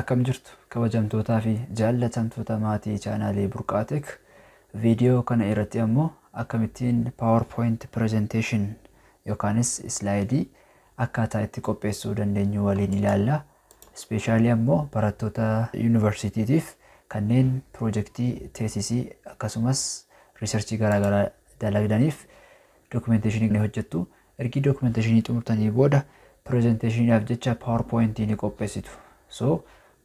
akkam jirtu kabajamtootaa fi jaallatamtoota maatii chaanaalee burqaateek viidiyoo kana irratti ammoo akkamittiin PowerPoint presentation yookaanis islaayidii akkaataa itti qopheessuu dandeenyu waliin ilaalla. Ispeeshaalii ammoo barattoota yuunivarsiitiitiif kanneen piroojeektii teessisii akkasumas riisarchii garaagaraa dalagdaniif dookumenteeshinii hojjettu. Ergi dookumenteeshinii xumurtanii booda pirezenteeshiniidhaaf jecha PowerPointii ni qopheessitu.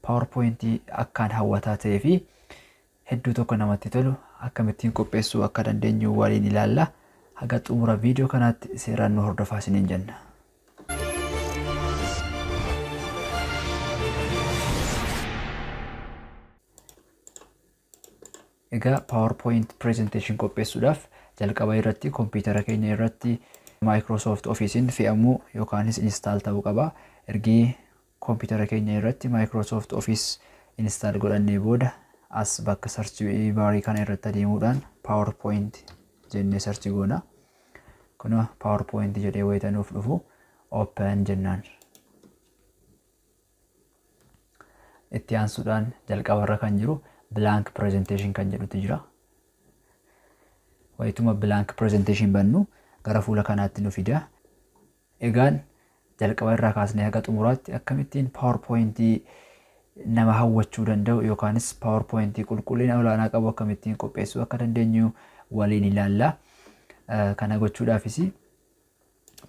paawarpooyintii akkaan hawwataa ta'ee fi hedduu tokko namatti tolu akkamittiin qopheessuu akka dandeenyu waliin ilaalla. Haga xumura viidiyoo kanaatti seeraan nu hordofaa isiniin jenna. Egaa pooyinti presentation qopheessuudhaaf jalqaba irratti kompiitara keenya irratti Microsoft Officein fe'amuu yookaanis instaal ta'uu qaba. Ergi Kompiitara keenya irratti Maayikiroosoft Ofiis instaal godhannee booda as bakka sarchi baarii kana irratti adeemuudhaan PowerPoint jennee sarchi goona. Kun PowerPoint jedhee wayita nuuf dhufu Open jennaan. Itti aansuudhaan jalqabarra kan jiru blank presentation kan jedhutu jira. Wayituma blank presentation bannu gara fuula kanaatti nu fida. Egaan jalqaba irraa kaasnee haga xumuraatti akkamittiin paawarpooyintii nama hawwachuu danda'u yookaanis paawarpooyintii qulqullina olaanaa qabu akkamittiin qopheessuu akka dandeenyu waliin ilaalla. Kana gochuudhaafis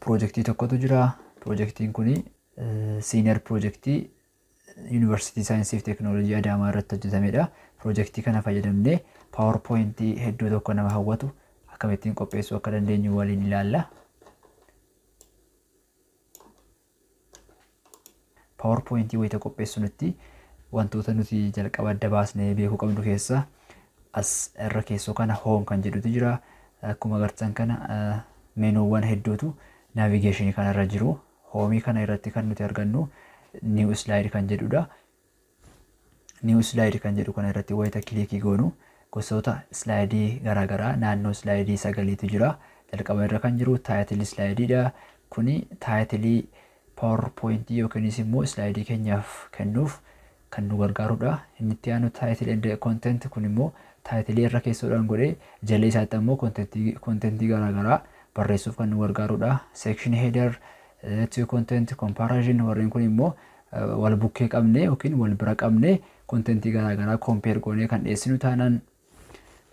piroojektii tokkotu jira. Piroojektiin kun siineer piroojektii Yuunivarsiitii Saayinsii fi Teekinooloojii Adaamaa irratti hojjetamedha. Piroojektii kana fayyadamnee paawarpooyintii hedduu tokko nama hawwatu akkamittiin qopheessuu akka dandeenyu waliin ilaalla. Paawar pooyintii wayita nuti wantoota nuti jalqaba adda baasnee beekuu qabnu keessa as irra keessoo kana hoom kan jedhutu jira. Akkuma agartan kana eh, meenoowwan hedduutu naavigeeshinii kana irra jiru. Hoomii kana irratti kan nuti argannu niiw islaayid kan jedhudha. Niiw islaayid kan jedhu kana irratti wayita kilikii goonu gosoota islaayidii garaagaraa naannoo islaayidii sagaliitu jira. Jalqaba irra kan jiru taayitilii islaayidiidha. Kuni taayitilii paawarpointii yookiinis immoo slaayidii keenyaaf kennuuf kan nu gargaarudha. Inni itti aanu kun immoo taayitilii irra keessoodhaan godhee jala isaatti ammoo koontentii garaa barreessuuf kan nu gargaarudha. Sekshin heeder, eh, to content comparison warreen kun immoo eh, wal bukkee qabne yookiin wal bira qabne koontentii garaa koompeer goonee kan dhiyeessinu taanaan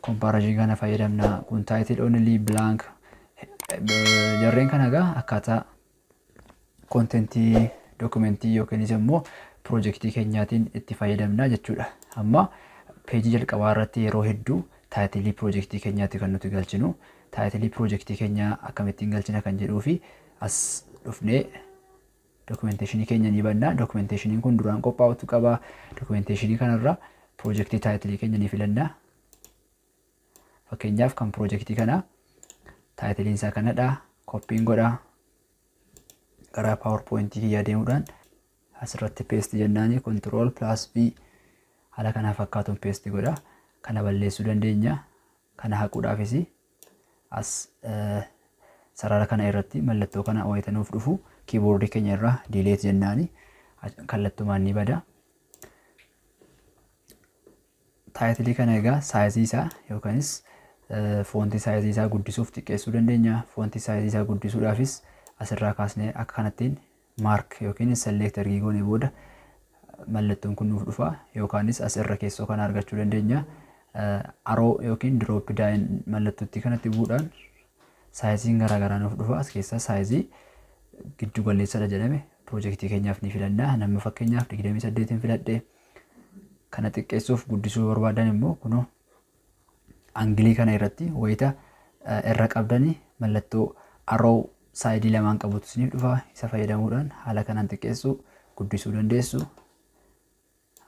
koomparaajiin kana fayyadamna. Kun taayitilii onilii bilaank eh, jarreen kanagaa akkaataa Kontentii dookumentii yookiinis immoo piroojeektii keenyaatiin itti fayyadamna jechuudha. Amma peejii jalqabaa irratti yeroo hedduu taayitilii piroojeektii keenyaati kan nuti galchinuu Taayitilii piroojeektii keenyaa akkamittiin galchina kan jedhuu fi as dhufnee dookumenteeshinii keenya ni banna. Dookumenteeshiniin kun duraan qophaa'utu qaba. Dookumenteeshinii kanarra piroojeektii taayitilii keenya ni filanna. Fakkeenyaaf kan piroojeektii kanaa taayitiliin isaa kanadha. Koppiin godhaa. karaa paawerpoointii kiyya deemuudhaan asirratti paste jennaani kontrol plus v haala kana fakkaatuun peesti godha. Kana balleessuu dandeenya. Kana haquudhaafis as eh, sarara kana irratti mallattoo kana ooyitanuuf dhufu kiiboordii keenya irraa diileet jennaani kallattumaan ni bada. Taayitilii kana egaa saayizii isaa yookanis eh, foontii saayizii isaa guddisuuf xiqqeessuu dandeenya. Foontii saayizii isaa guddisuudhaafis asirraa kaasnee akka kanattiin maark yookiin selektar giigoonee booda mallattoon kun nuuf dhufa yookaanis asirra keessoo kana argachuu dandeenya. Aroo yookiin diroopi daayin mallattootti kanatti bu'uudhaan saayiziin garaagaraa nuuf dhufa as keessaa saayizii giddu galleessadha jedhame piroojeektii keenyaaf ni filannaa namni fakkeenyaaf 28 filadhee kana xiqqeessuuf guddisuu barbaadan immoo kunoo angilii kana irratti wayita irra qabdanii mallattoo aroo saayidii lamaan qabutu isiniif dhufaa Isa fayyadamuudhaan haala kanaan xiqqeessuu, guddisuu dandeessu.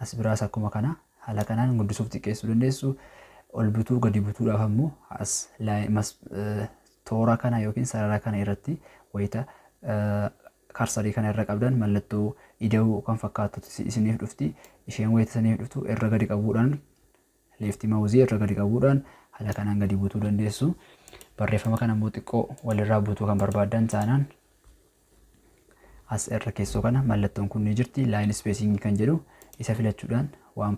As biraas akkuma kana haala kanaan guddisuuf xiqqeessuu dandeessu. Ol bituu gadi butuudhaaf ammoo as e, toora kana yookiin sarara kana irratti wayita e, karsarii kana irra qabdan mallattoo ida'uu kan fakkaatu isiniif dhufti. Isheen wayita isiniif dhuftu irra gadi qabuudhaan leefti maawuzii irra gadi qabuudhaan haala kanaan gadi butuu dandeessu. Barreeffama kana immoo xiqqoo walirraa buutuu kan barbaadan taanaan as irra keessoo kana mallattoon kun jirti. laayin spacing kan jedhu isa filachuudhaan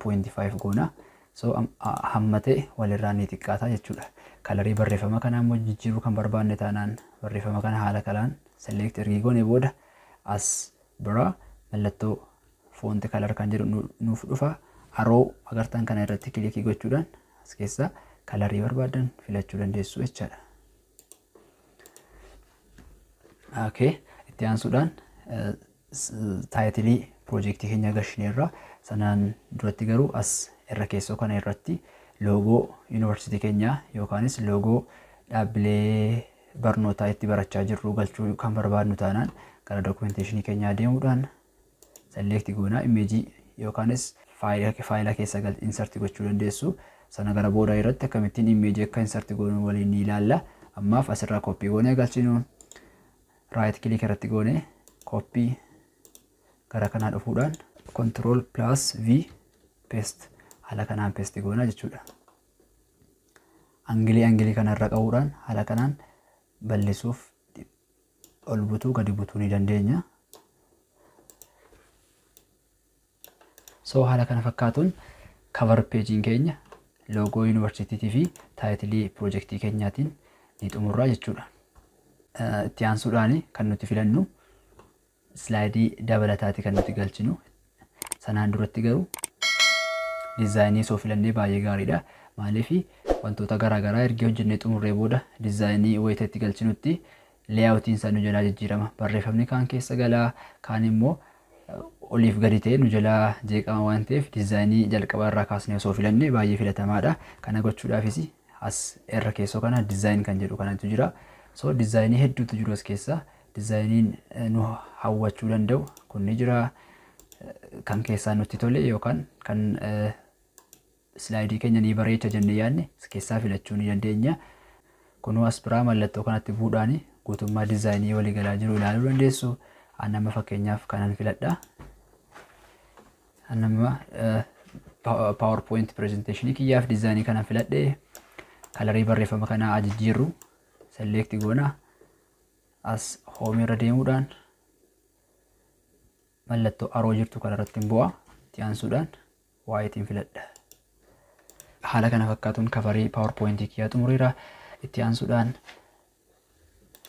1.5 goona. soo hamma ta'e walirraa ni xiqqaata jechuudha. Kalarii barreeffama kana immoo jijjiiruu kan barbaadne taanaan barreeffama kana haala kalaan select ergii goone booda as biraa mallattoo foonti kalar kan jedhu nuuf dhufa. Haroo agartan kana irratti kilikii gochuudhaan as keessaa kalarii barbaadan filachuu dandeessu jechaadha. Okay, itti aansuudhaan taayitilii piroojektii keenya agarsiineerra. Sanaan duratti garuu as irra keessoo kana irratti loogoo yuunivarsiitii keenyaa yookaanis loogoo dhaabbilee barnootaa itti barachaa jirru galchuu kan barbaadnu taanaan gara dookumenteeshinii keenyaa deemuudhaan selekti goonaa imeejii yookaanis faayila keessa gal inserti gochuu dandeessu. Sana gara boodaa irratti akkamittiin imeejii akka inserti goonu waliin ni ilaalla. Ammaaf asirraa koppiiwwan galchinuun raayit kilik irratti goone koppii gara kanaa dhufuudhaan control plus v peest haala kanaan peest goona jechuudha. Angilii angilii kanarra qabuudhaan haala kanaan ballisuuf ol butuu gadi butuu ni dandeenya. soo haala kana fakkaatuun cover peejiin keenya loogoo yuunivarsiitiitii fi taayitilii piroojektii keenyaatiin ni xumurraa jechuudha. itti aansuudhaan kan nuti filannu slaayidii dabalataati kan nuti galchinu. Sanaan duratti garuu dizaayinii soo filannee baay'ee gaariidha. Maaliif wantoota garaa garaa ergee hojjennee xumurree booda dizaayinii wayita itti galchinutti leeyaawutiin isaa nu jalaa jijjiirama. Barreeffamni kaan keessa galaa kaan immoo eh, oliif gadi ta'e nu jalaa jeeqama waan ta'eef dizaayinii jalqabaa irraa kaasnee soo filanne baay'ee filatamaadha. Kana gochuudhaafis as irra keessoo kana diizaayin kan jedhu kanatu jira. So dizaayinii hedduutu jiru as keessa. Dizaayiniin eh, nu hawwachuu danda'u kun ni jiraa eh, Kan keessaa nutti tole yookaan kan eh, silaayidii keenya ni bareecha jenne yaadne as keessaa filachuu ni dandeenya. Kunuu aspiraa mallattoo kanatti bu'uudhaan guutummaa dizaayinii waliigalaa galaa jiru ilaaluu dandeessu. An nama fakkeenyaaf kanan filadha. An nama PowerPoint presentation kiyyaaf dizaayinii kanan filadhe. Kalarii barreeffama kanaa ajijjiirru selekti goona as hoomii irra deemuudhaan mallattoo aroo jirtu kanarratti bu'a itti aansuudhaan waa ittiin filadha. Haala kana fakkaatuun kafarii paawerpooyintii kiyyaa xumureera itti aansuudhaan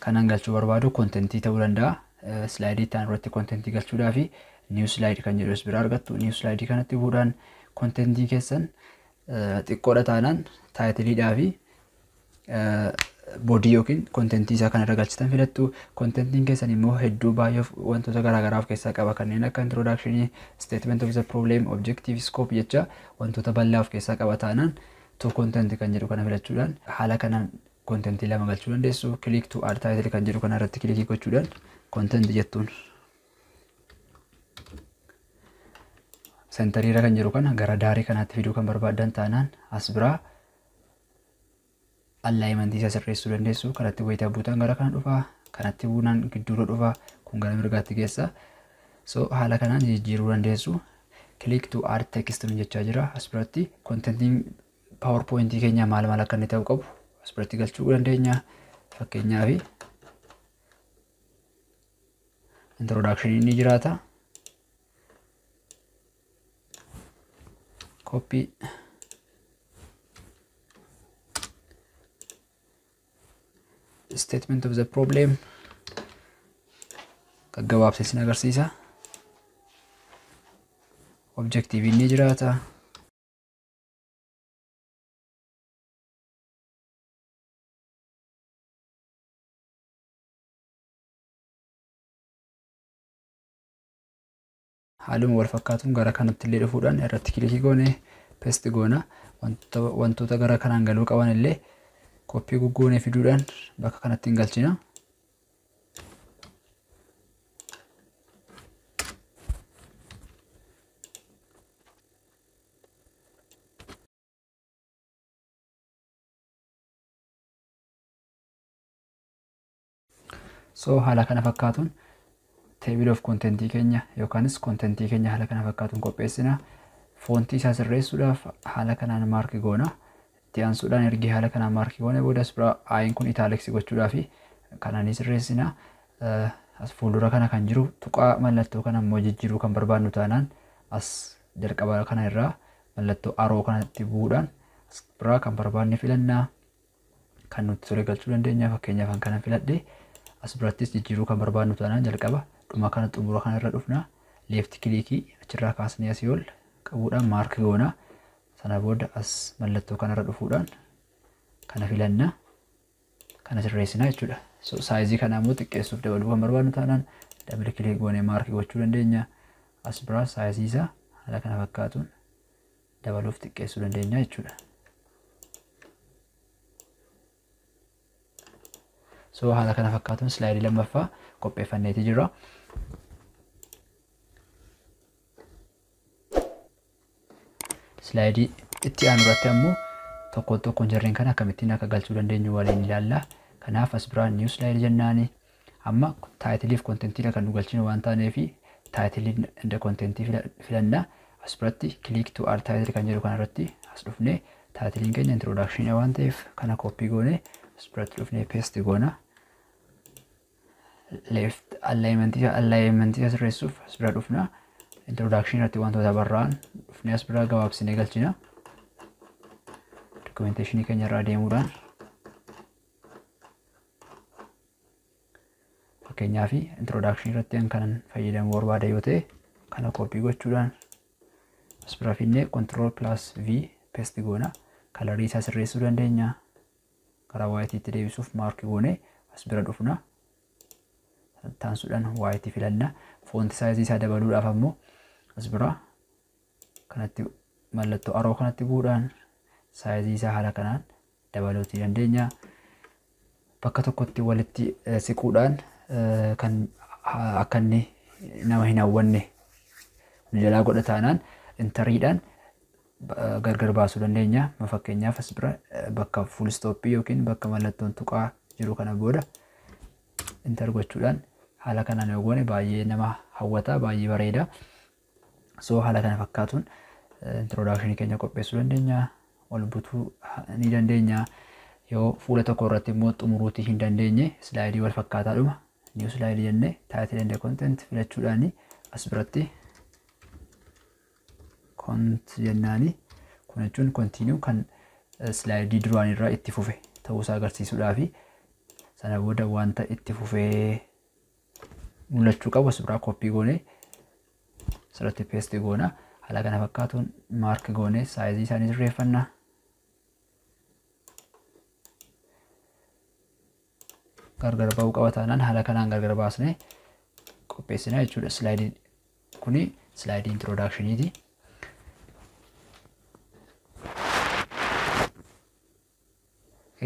kanan galchuu barbaadu kontentii ta'uu danda'a. Slaayidii itti irratti kontentii galchuudhaa fi niiw slaayidii kan jedhu bira argattu niiw slaayidii kanatti bu'uudhaan kontentii keessan xiqqoodha taanaan taayitiliidhaa fi boodii yookiin kontentii isaa kan irra filattu. Kontentiin keessan immoo hedduu baay'ee wantoota garaagaraa of keessaa qaba kanneen akka introdakshinii, statement of the problem, objective scope jecha wantoota bal'aa of keessaa qaba taanaan tu kontenti kan jedhu kana filachuudhaan haala kanaan kontentii lama galchuu dandeessu. Click to add title kan jedhu kana irratti kilikii gochuudhaan kontentii jettuun. sentariira kan jedhu kana gara daarii kanaatti fiduu kan barbaadan taanaan as biraa allaayimantii isaa sirreessuu dandeessu kanatti wayitaa buutaan gara kana dhufaa kanatti buunaan gidduurra dhufaa kun gara mirgaatti geessa so haala kanaan jijjiiruu dandeessu click tu add text jechaa jira as biratti kontentiin powerpoint keenya maal maal akka inni ta'u qabu as biratti galchuu dandeenya fakkeenyaa fi introduction jiraata copy statement of the problem gaggabaabsee sin agarsiisa. Objektiiviin ni jiraata. haaluma wal fakkaatuun gara kanatti illee dhufuudhaan irratti kilikii goone pest goona wantoota gara kanaan galuu qaban illee koppii goggoonee fiduudhaan bakka kanatti hin galchina. So haala kana fakkaatuun table of kontentii keenya yookaanis kontentii keenya haala kana fakkaatuun qopheessina. Foontii isaa sirreessuudhaaf haala kanaan maarki goona. itti aansuudhaan ergi haala kanaan maarkiiwwan booda asirra aayin kun itaaleksi gochuudhaa fi kanaan sirreessina as fuuldura kana kan jiru tuqaa mallattoo kana immoo jijjiiruu kan barbaannu taanaan as jalqaba kana irraa mallattoo aroo kanatti bu'uudhaan as biraa kan barbaanne filannaa kan nuti tole galchuu dandeenya fakkeenyaaf kan kana filadhe as birattis jijjiiruu kan barbaannu taanaan jalqaba dhuma kana xumura kana irra dhufna leefti kiliikii achirraa kaasnee asii ol qabuudhaan maarkiiwoonaa Sana booda as mallattoo kanarra dhufuudhaan kana filanna kana sirreessinaa jechuudha. So, Saayizii kana ammoo xiqqeessuuf dabaluu kan barbaadnu taanaan dabal kilik goonee maarkii gochuu dandeenya. As biraa saayizii isaa haala kana fakkaatuun dabaluuf xiqqeessuu dandeenya jechuudha. So haala kana fakkaatuun silaayidii lammaffaa qopheeffanneeti jira. Slaayidii itti aanu irratti ammoo tokkoon tokkoon jarreen kana akkamittiin akka galchuu dandeenyu waliin ilaalla. Kanaaf as biraan niiwu slaayidii jennaan Amma taayitiliif kontentii kan nu galchinu waan taanee fi taayitilii inda kontentii filanna as biratti kiliik tu aar taayitilii kan jedhu kanarratti as dhufnee taayitiliin keenya introdakshinii waan ta'eef kana koppii goone as biratti dhufnee peesti goona. Left alignmentii sirreessuuf as bira dhufnaa. introduction irratti wantoota barraa'an dhufnee as bira gabaabsinee galchina. Dokumenteeshinii keenya irraa deemuudhaan fakkeenyaa fi introduction irratti kan fayyadamuu barbaada yoo ta'e kana koppii gochuudhaan as bira finnee control plus v paste goona. Kalarii isaa sirreessuu dandeenya. Karaa waayitiitti deebisuuf maarkii goonee as bira dhufna. Taansuudhaan waayitii filanna. Foonti saayizii isaa dabaluudhaaf ammoo as biraa kanatti mallattoo aroo kanatti bu'uudhaan saayizii isaa haala kanaan dabaluutii dandeenya. Bakka tokkotti walitti eh, siquudhaan eh, kan akka inni nama hin hawwanne jalaa godha taanaan intariidhaan eh, gargar baasuu dandeenya. Fakkeenyaaf as bira bakka fuulistooppii yookiin bakka mallattoon tuqaa jiru kana booda intar gochuudhaan haala kanaan yoo goone baay'ee nama Hawata, baay'ee bareeda. so haala kana fakkaatuun introdakshinii keenya qopheessuu dandeenya ol butuu ni dandeenya yoo fuula tokko irratti immoo xumuruutii hin dandeenye slaayidii wal fakkaataa dhuma niyu slaayidii jennee taayitee dandee kontent filachuudhaan as biratti kont jennaani kun jechuun kontiinuu kan slaayidii duraan irraa itti fufe ta'uusaa agarsiisuudhaa fi sana booda wanta itti fufee mul'achuu qabu as biraa koppii goonee sirratti peesti goona. Haala kana fakkaatuun maark goone saayizii isaanii sirreeffannaa. Gargar ba'uu qabataanaan haala kanaan gargar baasnee qopheessinaa jechuudha. Slaayidiin kuni slaayidii introdaakshiniiti.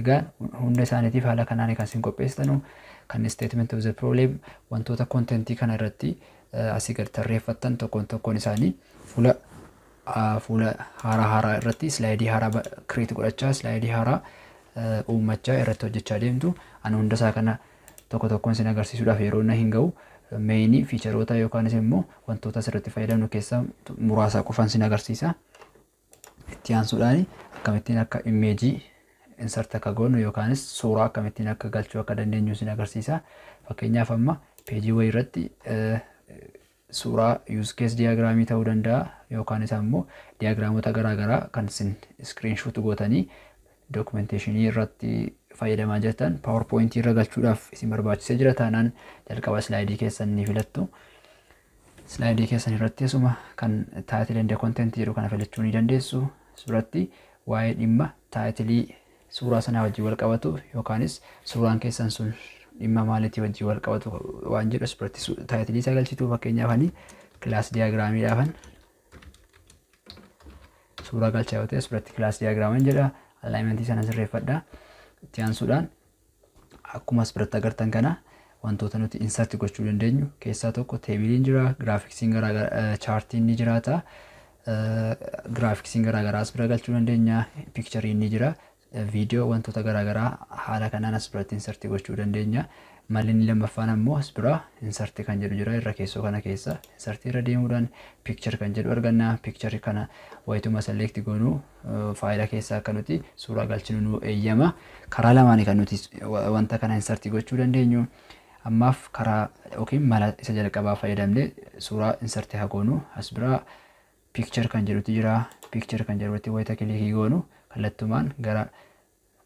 Egaa hunda isaaniitiif haala kanaan kan isin qopheessitanu kan of the problem wantoota koontentii kana irratti asii gad tarreeffattan tokkoon tokkoon isaanii fuula fuula haaraa haaraa irratti silaayidii haaraa kireeti godhachaa silaayidii haaraa uummachaa irratti hojjechaa deemtu ani hundasaa kana tokko tokkoon sin agarsiisuudhaaf yeroo na hin ga'u meeyinii fiicharoota yookaanis immoo wantoota asirratti fayyadamnu keessaa muraasaa qofan sin agarsiisa itti aansuudhaan akkamittiin akka imeejii insert akka goonu yookaanis suuraa akkamittiin akka galchuu akka dandeenyu isin agarsiisa. Fakkeenyaaf amma peejii wayii irratti eh, suuraa use case diyaagiraamii ta'uu danda'a yookaanis ammoo diyaagiraamoota garaa kan isin iskiriinshuut gootanii dookumenteeshinii irratti fayyadamaa jettan paawarpooyintii irra galchuudhaaf isin barbaachisee jira taanaan jalqaba slaayidii keessan ni filattu. Slaayidii keessan irratti asuma kan taayitilii inda jedhu kana filachuu ni dandeessu. Suuratti waa'ee dhimma taayitilii suuraa sanaa wajjin wal qabatu yookaanis suuraan keessan sun dhimma maalitii wajjin wal waan jedhu ispoortii taayitilisaa sagalchituu fakkeenyaafanii kilaas diyaagiraamiidhaafan suuraa galchaa yoo ta'e ispoortii kilaas diyaagiraaman jedha alaayimentii sana sirreeffadha itti aansuudhaan akkuma ispoortii agartan kana wantoota nuti insaatti gochuu dandeenyu keessaa tokko teemiliin jiraa giraafiksiin garaagaraa eh, chaartiin ni jiraata eh, giraafiksiin garaa garaagaraas bira galchuu dandeenya pikchariin ni jira viidiyoo wantoota garaa garaa haala kanaan as biratti insertii gochuu dandeenya. Mallinni lammaffaan ammoo as bira insertii kan jedhu jira irra keessoo kana keessa insertii irra deemuudhaan piikchar kan jedhu arganna. Piikcharri kana wayituma selekti goonuu uh, faayidaa keessaa akka nuti suuraa galchinu nu eeyyama. Karaa lamaanii kan nuti wanta kana insertii gochuu dandeenyu. Ammaaf karaa yookiin mala isa jalqabaa fayyadamnee suuraa insertii haa goonu as bira piikchar kan jedhutu jira. Piikchar kan jedhu irratti wayita kilikii goonu kallattumaan gara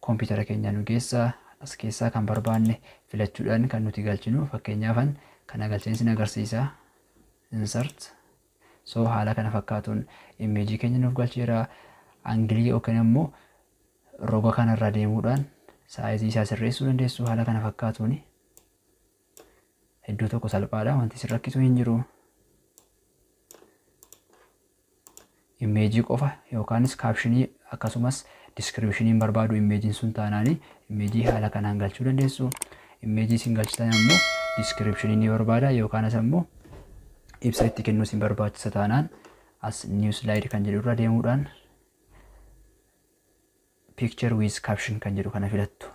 koompitara keenya nu keessaa as keessaa kan barbaanne filachuudhaan kan nuti galchinu fakkeenyaafan kana galcheensi agarsiisa insert so haala kana fakkaatuun imeejii keenya nuuf galcheera angilii yookaan immoo roga kanarra deemuudhaan saayizii isaa sirreessuu dandeessu haala kana fakkaatuun hedduu tokko salphaadha wanti sin rakkisu hin jiru. Imeejii qofa yookaanis kaapshinii akkasumas diskiribishiniin barbaadu imeejiin sun taanaanii imeejii haala kanaan galchuu dandeessu. Imeejii isin galchitan ammoo diskiribishiniin ni barbaada yookaan as ammoo ibsa itti kennuus hin barbaachisa taanaan as niiw slaayid kan jedhu irra deemuudhaan piikchar wiiz kaapshin kan jedhu kana filattu.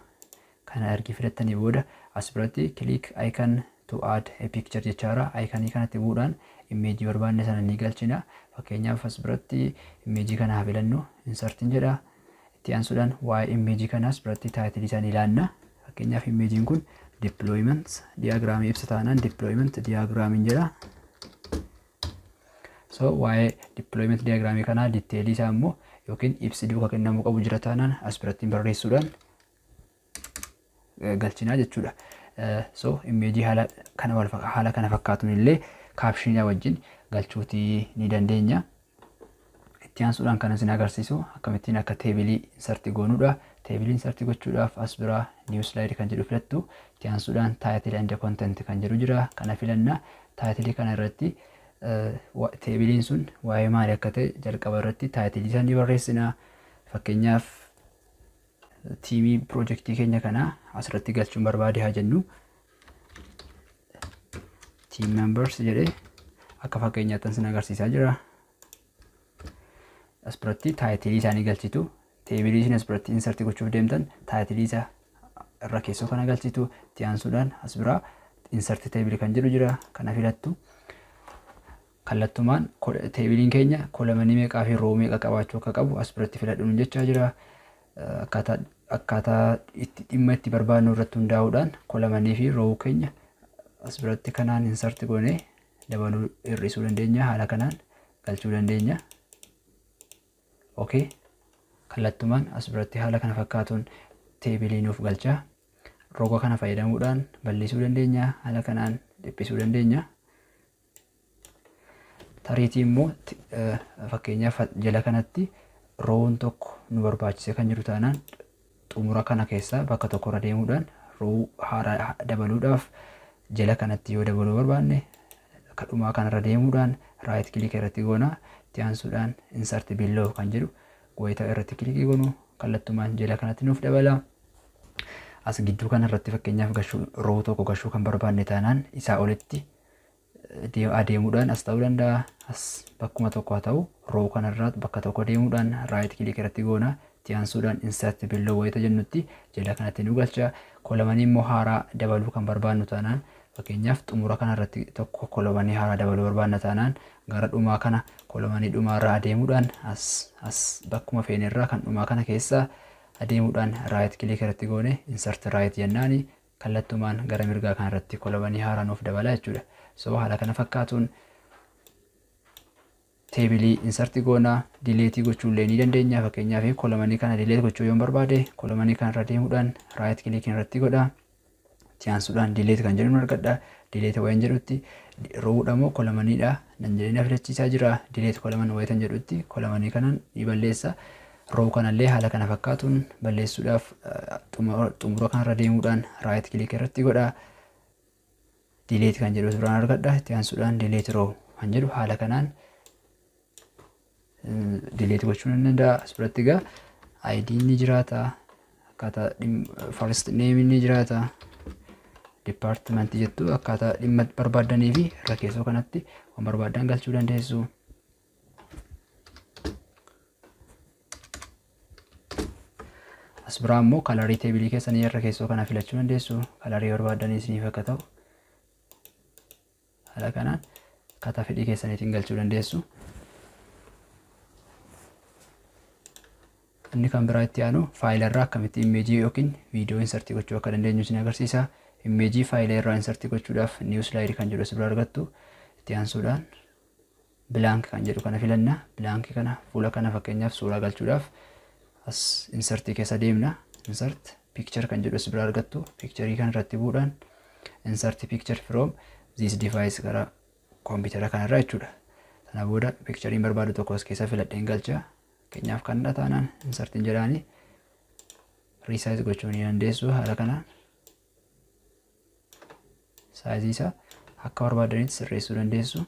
Kana ergi filattanii booda as biratti kiliik aayikan to add a picture jechaadha. Aayikanii kanatti bu'uudhaan imeejii barbaanne sana ni galchina. Fakkeenyaaf as biratti imeejii kana haa filannu insartiin jedha. itti aansuudhaan waa'ee imeejii kanaas biratti taayitilii isaan ilaanna. Fakkeenyaaf imeejiin kun dippiilooyiment diyaagiraamii ibsa taanaan dippiilooyiment diyaagiraamiin jedha. So waa'ee dippiilooyiment diyaagiraamii kanaa ditteelii immoo yookiin ibsi duukaa kennamuu qabu jira taanaan as birattiin barreessuudhaan galchinaa jechuudha. Eh, so imeejii haala kana fakkaatuun illee kaapshinii wajjin galchuutii ni dandeenya. Tiyaansuudhaan aansuudhaan isin agarsiisu akkamittiin akka teebilii insarti goonuudha. Teebiliin insarti gochuudhaaf as biraa niiwuslaayiid kan jedhu filattu tiyaansuudhaan aansuudhaan taayitila inda kontenti kan jedhu jira. Kana filannaa taayitilii kana irratti eh, teebiliin sun waa'ee maalii akka ta'e jalqaba irratti taayitilii isaa ni barreessinaa. Fakkeenyaaf eh, tiimii piroojeektii keenya kanaa asirratti galchuun barbaade haa jennu. Team members jedhee akka fakkeenyaatti sin agarsiisaa jira. asbirattii taayitilii isaanii galchitu teebilii isheen asbirattii insertii gochuuf deemtan taayitilii isaa irra keessoo kana galchitu itti aansuudhaan as biraa insertii teebilii kan jedhu jira kana filattu. kallattumaan teebiliin keenya kolamanii meeqaa fi roobuu meeqa qabaachuu akka qabu as biratti filadhuun jechaa jira. Akkaataa itti dhimma itti barbaadnu irratti hundaa'uudhaan kolamanii fi roobuu keenya as biratti kanaan insarti goonee dabaluu hir'isuu dandeenya. Haala kanaan galchuu dandeenya. Oke. kalau as biratti haala kana fakkaatuun teebilii nuuf galcha. Rogo kana fayyadamuudhaan balleessuu dandeenya. Haala kanaan dhiphisuu dandeenya. Tariitii fakinya eh, fakkeenyaaf jala untuk roon tokko jurutanan barbaachise kan jiru taanaan xumura de mudan, ro hara deemuudhaan roo haaraa dabaluudhaaf jala kanatti yoo dabaluu barbaanne kadhumaa radia mudan raayit kilikii irratti goonaa. itti aansuudhaan insarti billoo kan jedhu wayita irratti kilikii goonu kallattumaan jala kanatti nuuf dabala. As gidduu kana irratti fakkeenyaaf gashuu roo tokko gashuu kan barbaanne taanaan isaa olitti adeemuudhaan as ta'uu danda'a. As bakkuma tokko haa ta'u roo kanarraa bakka tokko adeemuudhaan raayit kilik irratti goona itti aansuudhaan insaatti billoo wayita jennutti jala kanatti nu galcha. Kolamanii immoo haaraa dabaluu kan barbaannu taanaan Fakkeenyaaf xumura kanarratti tokko kolomanii haaraa dabaluu barbaanna taanaan gara dhumaa kana kolomanii dhumaa dhumaarra adeemuudhaan as as bakkuma feenirraa kan dhumaa kana keessa adeemuudhaan raayit kilik irratti goone insert raayit jennaani kallattumaan gara mirgaa kanarratti kolobanii haaraa nuuf dabala jechuudha. So haala kana fakkaatuun teebilii insarti goonaa dileetii gochuu illee ni dandeenya fakkeenyaaf kolomanii kana dileet gochuu yoon barbaade kolomanii kanarra deemuudhaan raayit kilikin irratti godhaa. Seaansuudhaan diileet kan jedhu argadha. Diileet waa'een jedhutti roobudhamoo kolamanidha. Nan jireenya filachiisaa jira. Diileet kolaman waa'ee kan jedhutti kolamanii kanaan ni balleessa. kanallee haala kana balleessuudhaaf xumura kanarra deemuudhaan raayit irratti kan jedhu kanaan gochuun jiraata. Akkaataa first jiraata. Deepartimentii jettu akkaataa dhimma barbaadanii fi irra keessoo kanatti waan barbaadan galchuu dandeessu. As biraa immoo kalarii teebilii keessanii irra keessoo kanaaf filachuu dandeessu. Kalarii barbaadanii isiniif akka ta'u. Haala kanaan akkaataa fedhii keessaniitiin galchuu dandeessu. Inni kan biraa itti aanu faayilarraa irraa akkamitti imeejii yookiin viidiyoo insertii gochuu akka dandeenyuu isin agarsiisa. immeejii faayila irraa insertii gochuudhaaf niwus laayirii kan jedhu is biraa argattu itti aansuudhaan bilaank kan jedhu kana filannaa bilaanki kana fuula kana fakkeenyaaf suuraa galchuudhaaf as insertii keessa deemna insert picture kan jedhu is biraa argattu picturii kan irratti buudhaan insert picture from this device gara koompitara kanarraa jechuudha. tana booda picturii barbaadu tokko as keessa filadheen galcha. Keenyaaf kan taanaan insertiin jedhaanii resize gochuu ni dandeessu haala kanaan. saayizii isaa akka barbaadanitti sirreessuu dandeessu.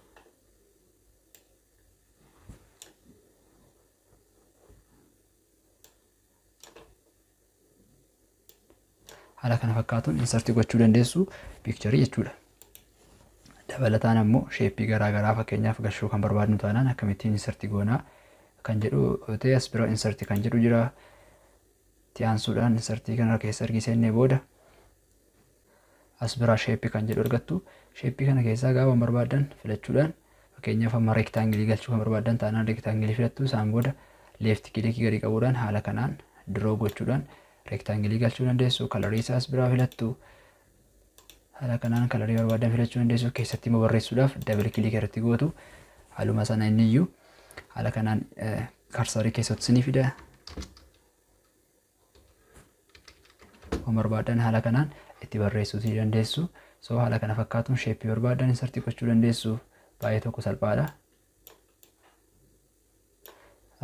haala kana fakkaatuun insartii gochuu dandeessu piikcharii jechuudha. Dabalataan ammoo sheeppii garaagaraa fakkeenyaaf gashuu kan barbaadnu taanaan akkamittiin insartii goonaa kan jedhu ta'e as bira insartii kan jedhu jira. Itti aansuudhaan insartii kana keessa argisee booda as biraa sheeppii kan jedhu argattu. Sheeppii kana keessaa gaafa barbaadan filachuudhaan fakkeenyaaf amma reektaangilii galchuu kan barbaadan taanaan reektaangilii filattu isaan booda leefti kilikii gadi qabuudhaan haala kanaan diroo gochuudhaan reektaangilii galchuu dandeessu. Kalarii isaas biraa filattu. Haala kanaan kalarii barbaadan filachuu dandeessu keessatti immoo barreessuudhaaf dabal kilikii irratti gootu haaluma sana inni iyyuu haala kanaan karsarii keessattu ni fida. Waan barbaadan haala kanaan itti barreessuutii dandeessu. So haala kana fakkaatuun sheeppii barbaadan insertii gochuu dandeessuuf baay'ee tokko salphaadha.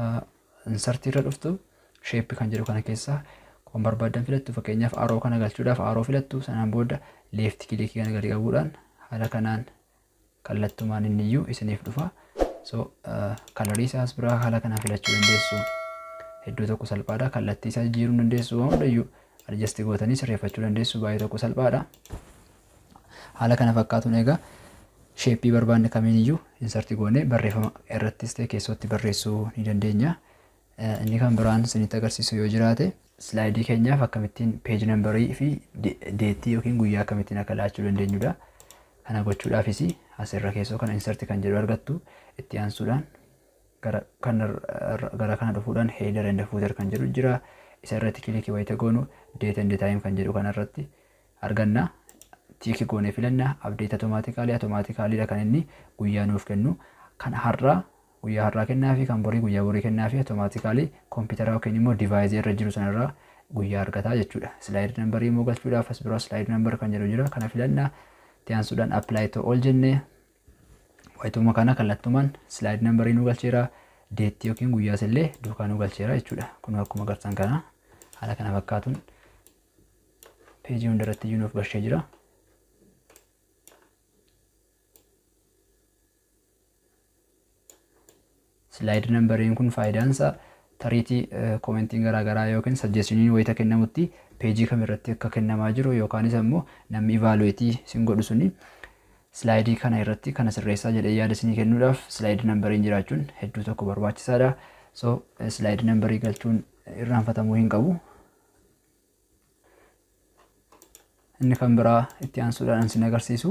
Ah, insertii irra dhuftu sheeppii kan jedhu kana keessaa kan barbaaddan filattu fakkeenyaaf aaroo kana galchuudhaaf aaroo filattu sanaan booda leefti kilikii kana gadi qabuudhaan haala kanaan kallattumaan inni iyyuu isiniif dhufa. So kalarii ah, isaas biraa haala kanaan filachuu dandeessu. Hedduu tokko salphaadha kallattii isaa jijjiiruu dandeessu waan hundayyuu. adjasti gootanii sirreeffachuu dandeessu baay'ee tokko salphaadha. Haala kana fakkaatuun egaa sheeppii barbaanne kamiiniyyuu inserti goonee barreeffama irrattis ta'e keessatti barreessuu ni dandeenya. Eh, inni kan biraan sinitti agarsiisu yoo jiraate silaayidii keenyaaf akkamittiin peeji nambarii fi deettii yookiin guyyaa akkamittiin akka laachuu dandeenyudha. Kana gochuudhaafis asirra keessoo kana inserti kan jedhu argattu itti aansuudhaan gara kana dhufuudhaan heedara hin kan jedhu jira. isa irratti kilikii wayita goonu deeta inni taayim kan jedhu kanarratti arganna. Tiikii goonee filannaa abdeeta automaatikaalii atomaatikaaliidha kan inni guyyaa nuuf kennu kan har'aa guyyaa har'aa kennaa fi kan borii guyyaa borii kennaa fi atomaatikaalii kompiitara yookiin immoo divaayizii irra jiru sanarraa guyyaa argataa jechuudha. Silaayid nambarii immoo galchuudhaaf as biraa silaayid nambar kan jedhu jira kana filannaa tiyaansuudhaan appilaayi ta'u ol jennee wayituma kana kallattumaan silaayid nambarii nu galcheera deettii yookiin guyyaas illee duukaa nu galcheera jechuudha. Kun akkuma garsan kanaa. haala kana fakkaatuun peejii hundarratti iyyuu nuuf barshee jira. Silaayid nambariin kun faayidaansa tariitii koomentiin garaa garaa yookiin sajjeesiniin wayita kennamutti peejii kamirratti akka kennamaa jiru yookaanis ammoo namni ivaaluweetii sin godhu suni silaayidii kana irratti kana sirreessaa jedhee yaada isinii kennuudhaaf silaayid nambariin jiraachuun hedduu tokko barbaachisaadha. So silaayid nambarii galchuun irraanfatamuu hin qabu. inni kan biraa itti aansuudhaan ansi nagarsiisu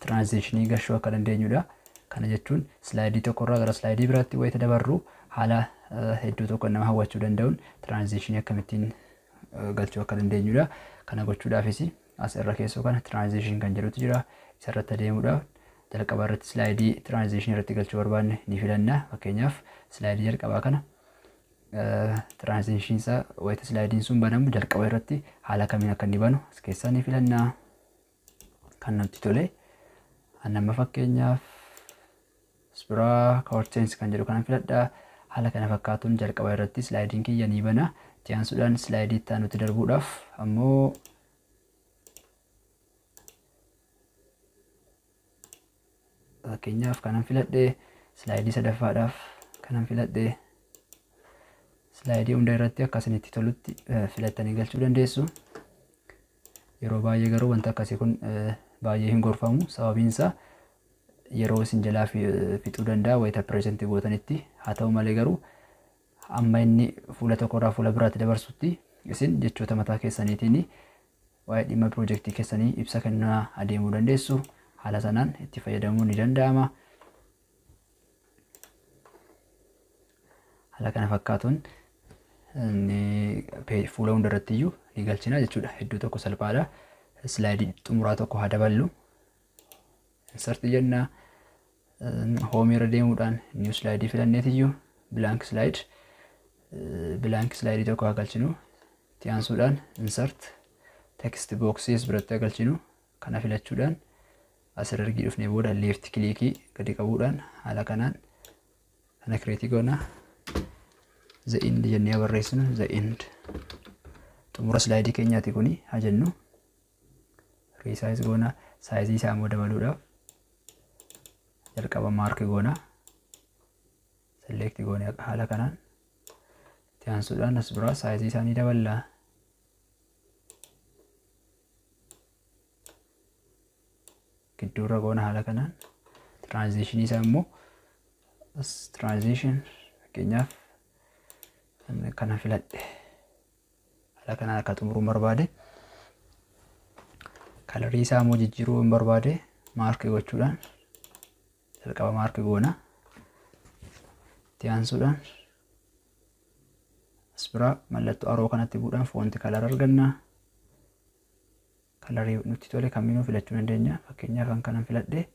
tiraansishinii gashuu akka dandeenyudha. Kana jechuun slaayidii tokkorraa gara slaayidii biraatti wayita dabarru haala hedduu tokko nama hawwachuu danda'uun tiraanzishinii akkamittiin galchuu akka dandeenyudha. Kana gochuudhaafis as irra keessoo kana tiraanzishinii kan jedhutu jira. Isarratti adeemuudhaaf jalqaba irratti slaayidii tiraanzishinii irratti galchuu barbaanne ni filanna. Fakkeenyaaf slaayidii jalqabaa kana tiraansishiinsa wayita slaayidiin sun banamu jalqaba irratti haala kamiin akka inni banu as keessaa ni filannaa kan namtti tole. Annamma fakkeenyaaf biraa kawarteens kan jedhu kanan filadhaa haala kana fakkaatuun jalqaba irratti slaayidiin kiyya ni bana. Tiyaansuudhaan slaayidii itti nuti darbuudhaaf ammoo fakkeenyaaf kanan filadhee slaayidii sadafaadhaaf kanan filadhee Slaayidii hunda irratti akkasinitti tolutti eh, filatanii galchuu dandeessu. Yeroo baay'ee garuu wanti akkasii kun eh, baay'ee hin gorfamu. Sababiin yeroo isin jalaa eh, fixuu danda'a wayita pirezentii gootanitti. Haa ta'u malee garuu amma inni fuula tokkorraa fuula biraatti dabarsutti isin jechoota mataa keessaniitiin waayee dhimma piroojeektii keessanii ibsa kennaa adeemuu dandeessu. Haala sanaan itti fayyadamuu ni danda'ama. Haala kana fakkaatuun fuula irratti iyyuu ni galchina jechuudha. Iddoo tokko salphaadha. Slaayidii xumuraa tokko haa daballu. Insarti jenna irra deemuudhaan niyu slaayidii filanneet iyyuu bilaank slaayid bilaank slaayidii tokko haa galchinu. Itti aansuudhaan insart teekst booksiis biratti haa galchinu. Kana filachuudhaan asirra argii dhufnee booda leeft kiliikii gadi qabuudhaan haala kanaan kana kireetii goona. ዘኢንድ jennee barreessinu ዘኢንድ xumura slaaydii keenyaati kuni haa jennu riisaayiz goona saayizii isaa immoo dabaluudhaaf jalqaba maarki goona selekti goone haala kanaan itti aansuudhaan as biraa saayizii isaanii daballaa. gidduurra goona haala kanaan tiraanisheeshinii isaa immoo as tiraanisheeshin fakkeenyaaf kana filadhe haala kanaan akka xumuruu hin barbaade kalarii isaa immoo jijjiiruu hin barbaade maarkii gochuudhaan jalqaba maarkii goona itti aansuudhaan as biraa mallattoo aroo kanatti buudhaan foonti kalara arganna kalarii nutti tole kaminuu filachuu dandeenya fakkeenyaaf kan kanan filadhe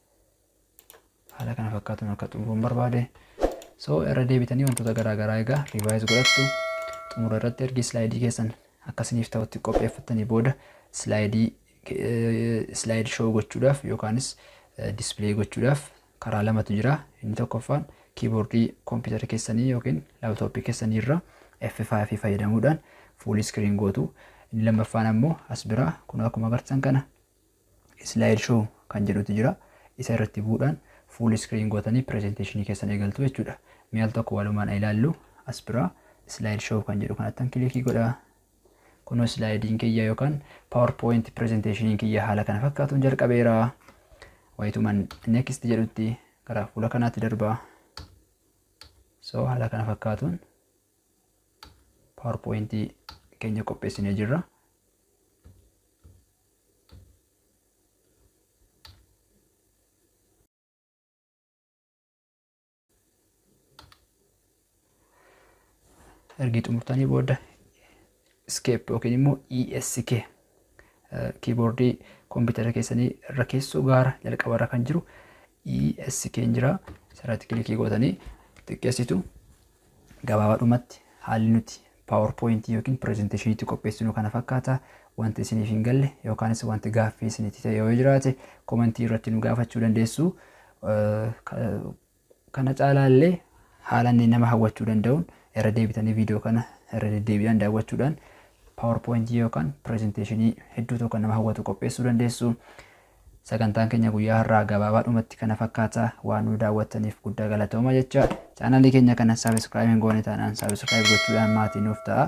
haala kana fakkaatuun akka xumuruu hin barbaade. soo irra deebitanii wantoota garaa garaa egaa rivaayis godhattu xumura irratti ergi slaayidii keessan akkasiniif ta'utti qopheeffattanii booda slaayidii eh, slaayid shoo gochuudhaaf yookaanis eh, displee gochuudhaaf karaa lamatu jira inni tokkoffaan kiiboordii koompiyutara keessanii yookiin laaptooppii keessanii F5 fayyadamuudhaan fuul iskiriin inni lammaffaan ammoo as biraa kun akkuma agartan kana slaayid shoo kan jedhutu jira isa irratti buudhaan fuul iskiriin gootanii pirezenteeshinii keessan eegaltu jechuudha. mi'al tokko walumaan ilaallu as bira slide show kan jedhu kanattan kilikii godha. Kunoo slaayidiin kiyya yookaan powerpoint presentation kiyya haala kana fakkaatuun jalqabeera. Wayituman next jedhutti gara fuula kanaatti darba. So haala kana fakkaatuun powerpoint keenya qopheessinee jirra. ergi xumurtanii booda escape yookiin immoo ESK kiiboordii koompitara keessanii irra keessoo gaara jalqabarra kan jiru ESK jira. Sarratti kilikii gootanii xiqqeessitu gabaabadhumatti haalli nuti PowerPoint yookiin presentation qopheessinu kana fakkaata. Wanti isiniif hin galle yookaanis wanti gaaffii isinitti ta'e yoo jiraate komentii irratti nu gaafachuu dandeessu. Kana caalaallee haalanni nama hawwachuu danda'uun irra deebitanii viidiyoo kana irra deddeebi'an daawwachuudhaan paawarpoointii yookaan pirezenteeshinii hedduutu kan nama hawwatu qopheessuu dandeessu. Sagantaan keenya guyyaa har'aa gabaabaadhumatti kana fakkaataa waan nu daawwattaniif guddaa galatooma jecha chaanaalii keenya kana saabiskraayibiin goone taanaan saabiskraayib gochuudhaan maatii nuuf ta'a.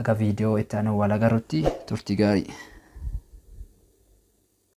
Haga viidiyoo itti aanu wal agarrutti turtii gaarii.